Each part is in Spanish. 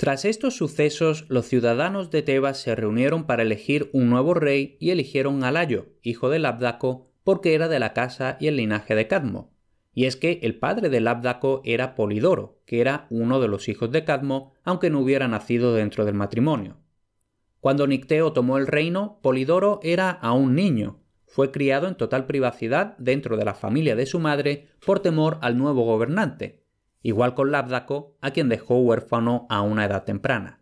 Tras estos sucesos, los ciudadanos de Tebas se reunieron para elegir un nuevo rey y eligieron a Layo, hijo de Labdaco, porque era de la casa y el linaje de Cadmo. Y es que el padre de Labdaco era Polidoro, que era uno de los hijos de Cadmo, aunque no hubiera nacido dentro del matrimonio. Cuando Nicteo tomó el reino, Polidoro era aún niño. Fue criado en total privacidad dentro de la familia de su madre por temor al nuevo gobernante, igual con Lábdaco, a quien dejó huérfano a una edad temprana.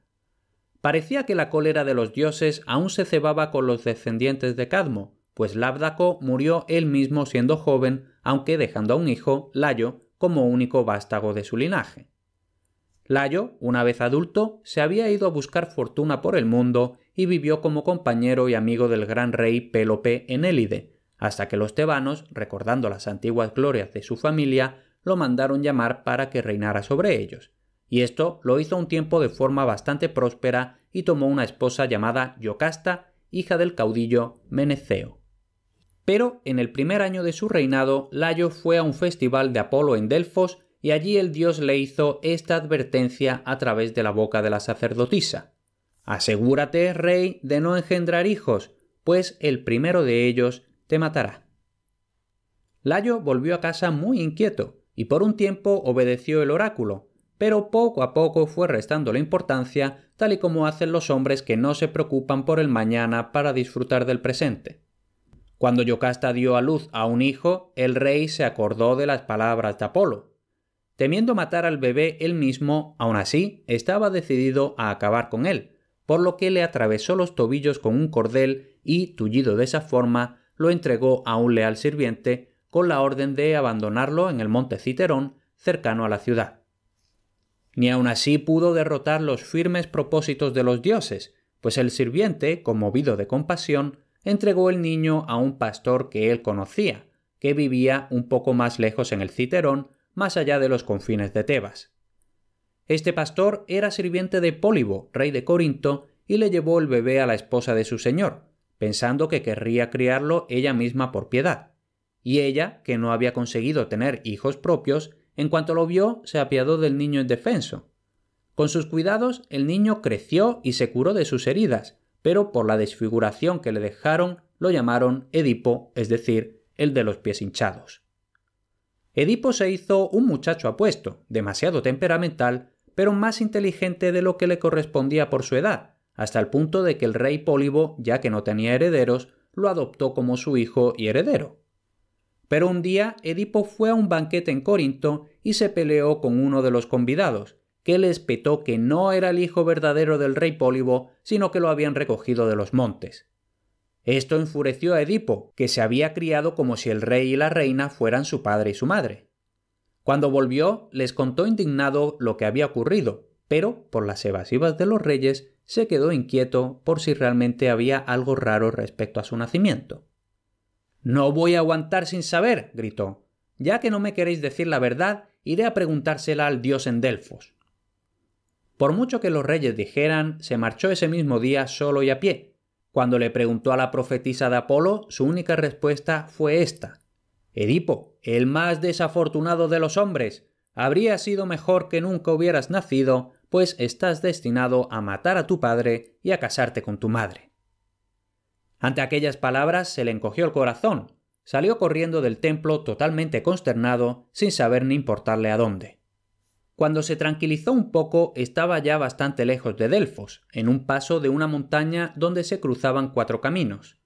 Parecía que la cólera de los dioses aún se cebaba con los descendientes de Cadmo, pues Lábdaco murió él mismo siendo joven, aunque dejando a un hijo, Layo, como único vástago de su linaje. Layo, una vez adulto, se había ido a buscar fortuna por el mundo y vivió como compañero y amigo del gran rey Pélope en Élide, hasta que los tebanos, recordando las antiguas glorias de su familia, lo mandaron llamar para que reinara sobre ellos, y esto lo hizo un tiempo de forma bastante próspera y tomó una esposa llamada Yocasta, hija del caudillo Meneceo. Pero en el primer año de su reinado, Layo fue a un festival de Apolo en Delfos y allí el dios le hizo esta advertencia a través de la boca de la sacerdotisa. Asegúrate, rey, de no engendrar hijos, pues el primero de ellos te matará. Layo volvió a casa muy inquieto, y por un tiempo obedeció el oráculo, pero poco a poco fue restando la importancia, tal y como hacen los hombres que no se preocupan por el mañana para disfrutar del presente. Cuando Yocasta dio a luz a un hijo, el rey se acordó de las palabras de Apolo. Temiendo matar al bebé él mismo, aun así, estaba decidido a acabar con él, por lo que le atravesó los tobillos con un cordel y, tullido de esa forma, lo entregó a un leal sirviente con la orden de abandonarlo en el monte Citerón, cercano a la ciudad. Ni aun así pudo derrotar los firmes propósitos de los dioses, pues el sirviente, conmovido de compasión, entregó el niño a un pastor que él conocía, que vivía un poco más lejos en el Citerón, más allá de los confines de Tebas. Este pastor era sirviente de Pólibo, rey de Corinto, y le llevó el bebé a la esposa de su señor, pensando que querría criarlo ella misma por piedad y ella, que no había conseguido tener hijos propios, en cuanto lo vio se apiadó del niño indefenso. Con sus cuidados el niño creció y se curó de sus heridas, pero por la desfiguración que le dejaron lo llamaron Edipo, es decir, el de los pies hinchados. Edipo se hizo un muchacho apuesto, demasiado temperamental, pero más inteligente de lo que le correspondía por su edad, hasta el punto de que el rey Pólibo, ya que no tenía herederos, lo adoptó como su hijo y heredero. Pero un día Edipo fue a un banquete en Corinto y se peleó con uno de los convidados, que le espetó que no era el hijo verdadero del rey Pólibo, sino que lo habían recogido de los montes. Esto enfureció a Edipo, que se había criado como si el rey y la reina fueran su padre y su madre. Cuando volvió, les contó indignado lo que había ocurrido, pero, por las evasivas de los reyes, se quedó inquieto por si realmente había algo raro respecto a su nacimiento. No voy a aguantar sin saber, gritó. Ya que no me queréis decir la verdad, iré a preguntársela al dios en Delfos. Por mucho que los reyes dijeran, se marchó ese mismo día solo y a pie. Cuando le preguntó a la profetisa de Apolo, su única respuesta fue esta. Edipo, el más desafortunado de los hombres, habría sido mejor que nunca hubieras nacido, pues estás destinado a matar a tu padre y a casarte con tu madre. Ante aquellas palabras se le encogió el corazón. Salió corriendo del templo totalmente consternado, sin saber ni importarle a dónde. Cuando se tranquilizó un poco, estaba ya bastante lejos de Delfos, en un paso de una montaña donde se cruzaban cuatro caminos.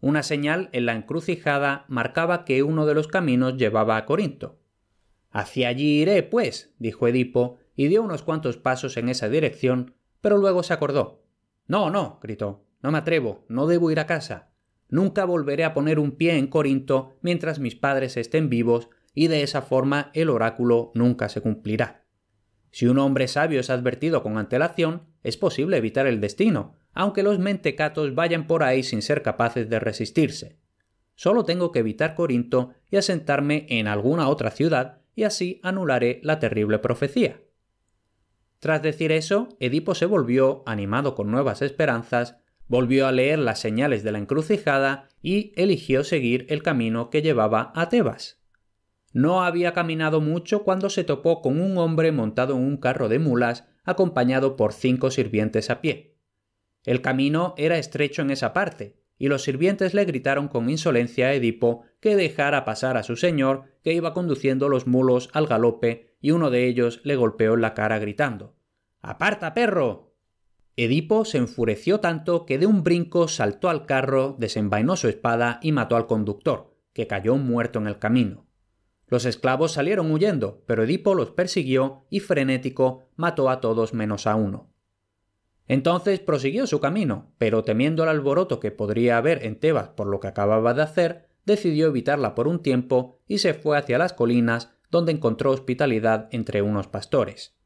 Una señal en la encrucijada marcaba que uno de los caminos llevaba a Corinto. Hacia allí iré, pues, dijo Edipo, y dio unos cuantos pasos en esa dirección, pero luego se acordó. No, no, gritó, no me atrevo, no debo ir a casa. Nunca volveré a poner un pie en Corinto mientras mis padres estén vivos, y de esa forma el oráculo nunca se cumplirá. Si un hombre sabio es advertido con antelación, es posible evitar el destino, aunque los mentecatos vayan por ahí sin ser capaces de resistirse. Solo tengo que evitar Corinto y asentarme en alguna otra ciudad, y así anularé la terrible profecía. Tras decir eso, Edipo se volvió, animado con nuevas esperanzas, volvió a leer las señales de la encrucijada y eligió seguir el camino que llevaba a Tebas. No había caminado mucho cuando se topó con un hombre montado en un carro de mulas acompañado por cinco sirvientes a pie. El camino era estrecho en esa parte, y los sirvientes le gritaron con insolencia a Edipo que dejara pasar a su señor que iba conduciendo los mulos al galope y uno de ellos le golpeó en la cara gritando Aparta, perro. Edipo se enfureció tanto que de un brinco saltó al carro, desenvainó su espada y mató al conductor, que cayó muerto en el camino. Los esclavos salieron huyendo, pero Edipo los persiguió y frenético mató a todos menos a uno. Entonces prosiguió su camino, pero temiendo el alboroto que podría haber en Tebas por lo que acababa de hacer, decidió evitarla por un tiempo y se fue hacia las colinas, donde encontró hospitalidad entre unos pastores.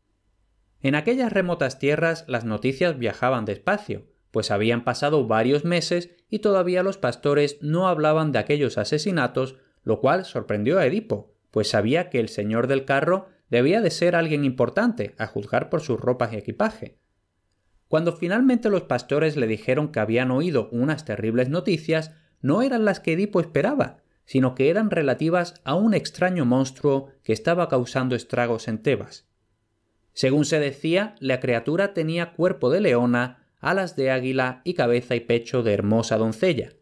En aquellas remotas tierras las noticias viajaban despacio, pues habían pasado varios meses y todavía los pastores no hablaban de aquellos asesinatos, lo cual sorprendió a Edipo, pues sabía que el señor del carro debía de ser alguien importante, a juzgar por sus ropas y equipaje. Cuando finalmente los pastores le dijeron que habían oído unas terribles noticias, no eran las que Edipo esperaba, sino que eran relativas a un extraño monstruo que estaba causando estragos en Tebas. Según se decía, la criatura tenía cuerpo de leona, alas de águila y cabeza y pecho de hermosa doncella.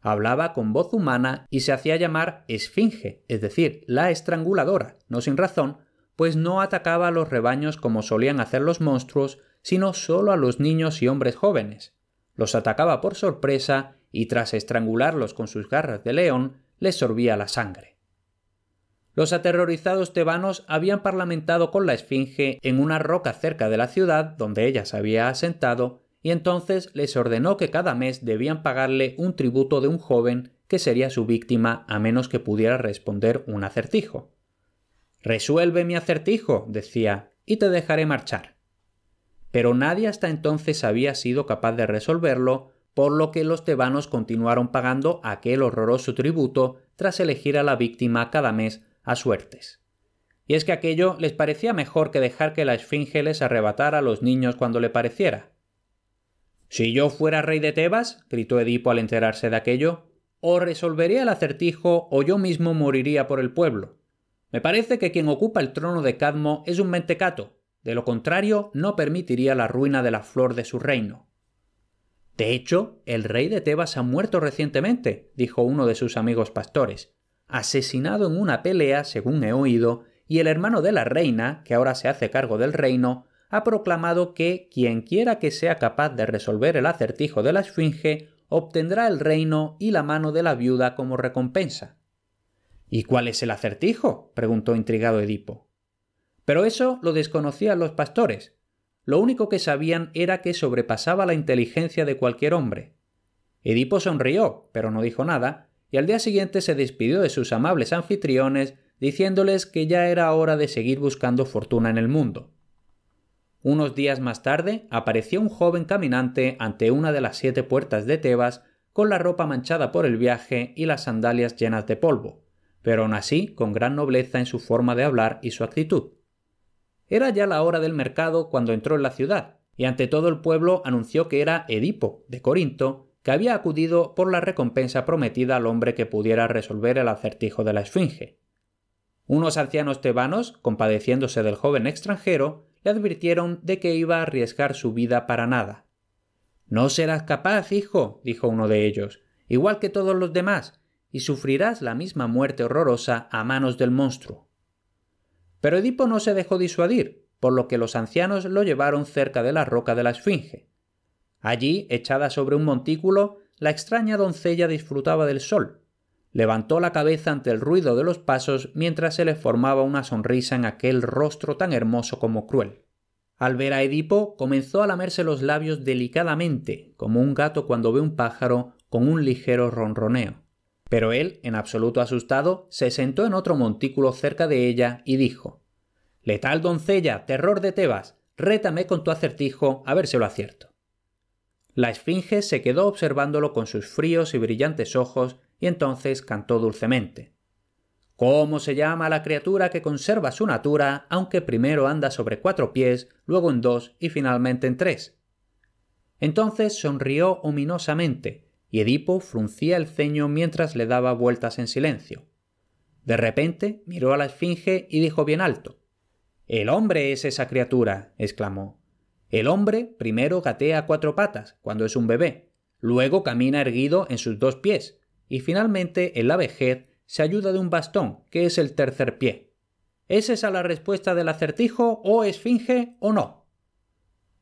Hablaba con voz humana y se hacía llamar Esfinge, es decir, la estranguladora, no sin razón, pues no atacaba a los rebaños como solían hacer los monstruos, sino solo a los niños y hombres jóvenes. Los atacaba por sorpresa y tras estrangularlos con sus garras de león, les sorbía la sangre. Los aterrorizados tebanos habían parlamentado con la Esfinge en una roca cerca de la ciudad donde ella se había asentado, y entonces les ordenó que cada mes debían pagarle un tributo de un joven que sería su víctima a menos que pudiera responder un acertijo. Resuelve mi acertijo, decía, y te dejaré marchar. Pero nadie hasta entonces había sido capaz de resolverlo, por lo que los tebanos continuaron pagando aquel horroroso tributo tras elegir a la víctima cada mes a suertes. Y es que aquello les parecía mejor que dejar que la Esfinge les arrebatara a los niños cuando le pareciera. Si yo fuera rey de Tebas, gritó Edipo al enterarse de aquello, o resolvería el acertijo o yo mismo moriría por el pueblo. Me parece que quien ocupa el trono de Cadmo es un mentecato, de lo contrario no permitiría la ruina de la flor de su reino. De hecho, el rey de Tebas ha muerto recientemente, dijo uno de sus amigos pastores, asesinado en una pelea, según he oído, y el hermano de la reina, que ahora se hace cargo del reino, ha proclamado que quien quiera que sea capaz de resolver el acertijo de la Esfinge obtendrá el reino y la mano de la viuda como recompensa. ¿Y cuál es el acertijo? preguntó intrigado Edipo. Pero eso lo desconocían los pastores. Lo único que sabían era que sobrepasaba la inteligencia de cualquier hombre. Edipo sonrió, pero no dijo nada, y al día siguiente se despidió de sus amables anfitriones diciéndoles que ya era hora de seguir buscando fortuna en el mundo. Unos días más tarde apareció un joven caminante ante una de las siete puertas de Tebas con la ropa manchada por el viaje y las sandalias llenas de polvo, pero aún así con gran nobleza en su forma de hablar y su actitud. Era ya la hora del mercado cuando entró en la ciudad, y ante todo el pueblo anunció que era Edipo, de Corinto, que había acudido por la recompensa prometida al hombre que pudiera resolver el acertijo de la Esfinge. Unos ancianos tebanos, compadeciéndose del joven extranjero, le advirtieron de que iba a arriesgar su vida para nada. No serás capaz, hijo, dijo uno de ellos, igual que todos los demás, y sufrirás la misma muerte horrorosa a manos del monstruo. Pero Edipo no se dejó disuadir, por lo que los ancianos lo llevaron cerca de la roca de la Esfinge. Allí, echada sobre un montículo, la extraña doncella disfrutaba del sol. Levantó la cabeza ante el ruido de los pasos mientras se le formaba una sonrisa en aquel rostro tan hermoso como cruel. Al ver a Edipo, comenzó a lamerse los labios delicadamente, como un gato cuando ve un pájaro, con un ligero ronroneo. Pero él, en absoluto asustado, se sentó en otro montículo cerca de ella y dijo Letal doncella, terror de Tebas, rétame con tu acertijo a ver si lo acierto. La esfinge se quedó observándolo con sus fríos y brillantes ojos y entonces cantó dulcemente. ¿Cómo se llama la criatura que conserva su natura, aunque primero anda sobre cuatro pies, luego en dos y finalmente en tres? Entonces sonrió ominosamente, y Edipo fruncía el ceño mientras le daba vueltas en silencio. De repente miró a la esfinge y dijo bien alto El hombre es esa criatura, exclamó. El hombre primero gatea a cuatro patas cuando es un bebé, luego camina erguido en sus dos pies y finalmente en la vejez se ayuda de un bastón, que es el tercer pie. ¿Es esa la respuesta del acertijo o esfinge o no?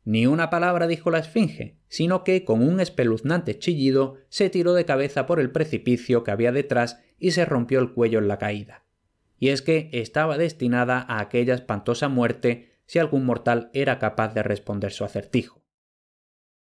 Ni una palabra dijo la esfinge, sino que con un espeluznante chillido se tiró de cabeza por el precipicio que había detrás y se rompió el cuello en la caída. Y es que estaba destinada a aquella espantosa muerte si algún mortal era capaz de responder su acertijo.